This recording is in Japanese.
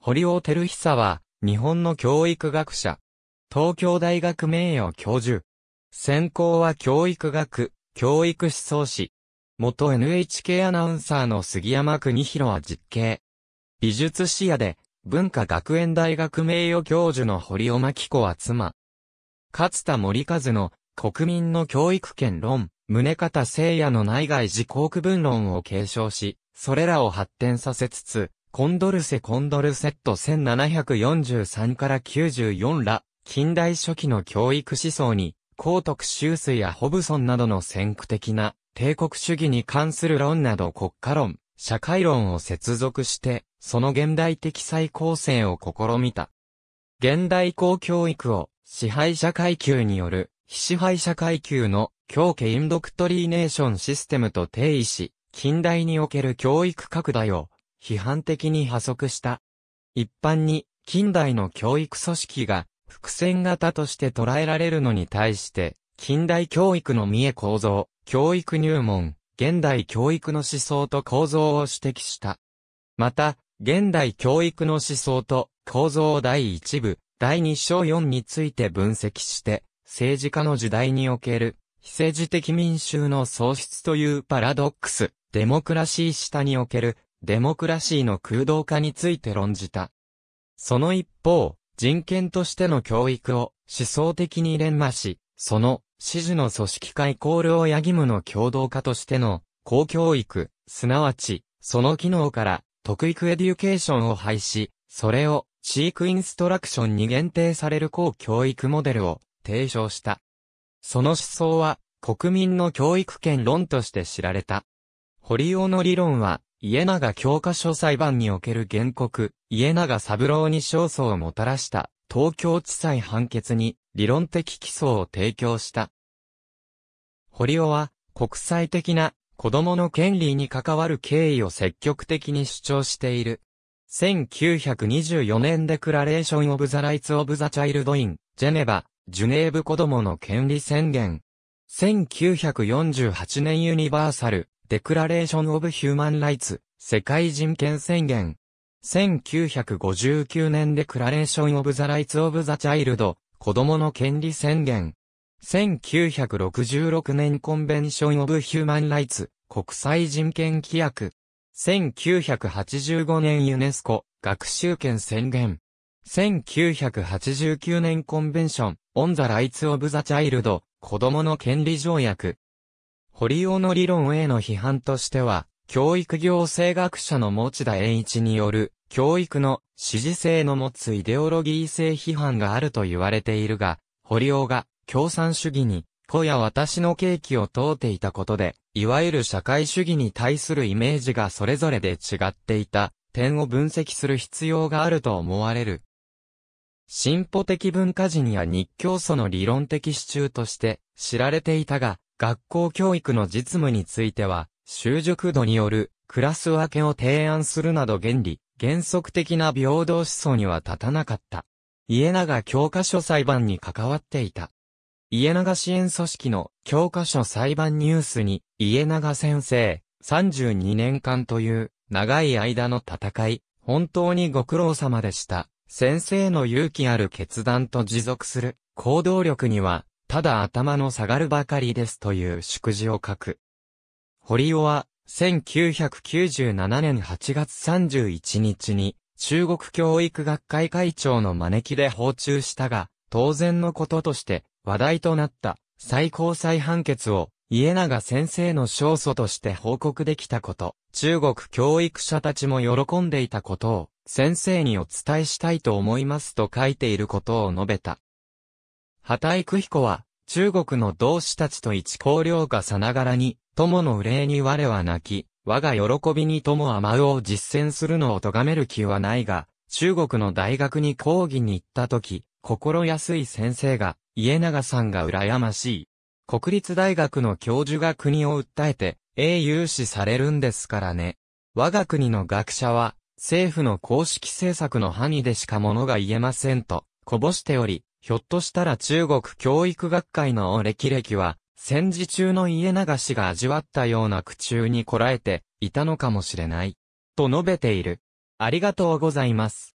堀尾照久は、日本の教育学者。東京大学名誉教授。専攻は教育学、教育思想史。元 NHK アナウンサーの杉山邦弘は実刑。美術視野で、文化学園大学名誉教授の堀尾真紀子は妻。勝田森和の、国民の教育権論、宗方聖也の内外自公区分論を継承し、それらを発展させつつ、コンドルセ・コンドルセット1743から94ら、近代初期の教育思想に、高徳修水やホブソンなどの先駆的な、帝国主義に関する論など国家論、社会論を接続して、その現代的再構成を試みた。現代公教育を、支配者階級による、非支配者階級の、教家インドクトリーネーションシステムと定義し、近代における教育拡大を、批判的に破則した。一般に、近代の教育組織が、伏線型として捉えられるのに対して、近代教育の三重構造、教育入門、現代教育の思想と構造を指摘した。また、現代教育の思想と構造第一部、第二章四について分析して、政治家の時代における、非政治的民衆の創出というパラドックス、デモクラシー下におけるデモクラシーの空洞化について論じた。その一方、人権としての教育を思想的に連磨し、その指示の組織化イコールヤ義務の共同化としての公教育、すなわち、その機能から特育エデュケーションを廃止、それをークインストラクションに限定される公教育モデルを提唱した。その思想は国民の教育権論として知られた。堀尾の理論は家長教科書裁判における原告、家長三郎に勝訴をもたらした東京地裁判決に理論的基礎を提供した。堀尾は国際的な子供の権利に関わる経緯を積極的に主張している。1924年デクラレーション・オブ・ザ・ライツ・オブ・ザ・チャイルド・イン、ジェネバ、ジュネーブ子供の権利宣言。1948年ユニバーサル、デクラレーション・オブ・ヒューマン・ライツ、世界人権宣言。1959年 Declaration クラレーション・オブ・ザ・ライツ・オブ・ザ・チャイルド、子供の権利宣言。1966年コンベンション・オブ・ヒューマン・ライツ、国際人権規約。1985年ユネスコ、学習権宣言。1989年コンベンション、オン・ザ・ライツ・オブ・ザ・チャイルド、子供の権利条約。堀尾の理論への批判としては、教育行政学者の持田栄一による、教育の支持性の持つイデオロギー性批判があると言われているが、堀尾が共産主義に、子や私のケーキを通っていたことで、いわゆる社会主義に対するイメージがそれぞれで違っていた点を分析する必要があると思われる。進歩的文化人や日教祖の理論的支柱として知られていたが、学校教育の実務については、習熟度によるクラス分けを提案するなど原理、原則的な平等思想には立たなかった。家長教科書裁判に関わっていた。家長支援組織の教科書裁判ニュースに、家長先生、32年間という長い間の戦い、本当にご苦労様でした。先生の勇気ある決断と持続する行動力にはただ頭の下がるばかりですという祝辞を書く。堀尾は、1997年8月31日に、中国教育学会会長の招きで訪中したが、当然のこととして話題となった最高裁判決を家永先生の勝訴として報告できたこと、中国教育者たちも喜んでいたことを先生にお伝えしたいと思いますと書いていることを述べた。畑井久彦は中国の同志たちと一高領がさながらに、友の憂いに我は泣き、我が喜びに友は舞を実践するのを咎める気はないが、中国の大学に講義に行った時、心安い先生が、家永さんが羨ましい。国立大学の教授が国を訴えて、英雄視されるんですからね。我が国の学者は、政府の公式政策の範囲でしかものが言えませんと、こぼしており、ひょっとしたら中国教育学会の歴々は、戦時中の家流しが味わったような苦中にこらえていたのかもしれない。と述べている。ありがとうございます。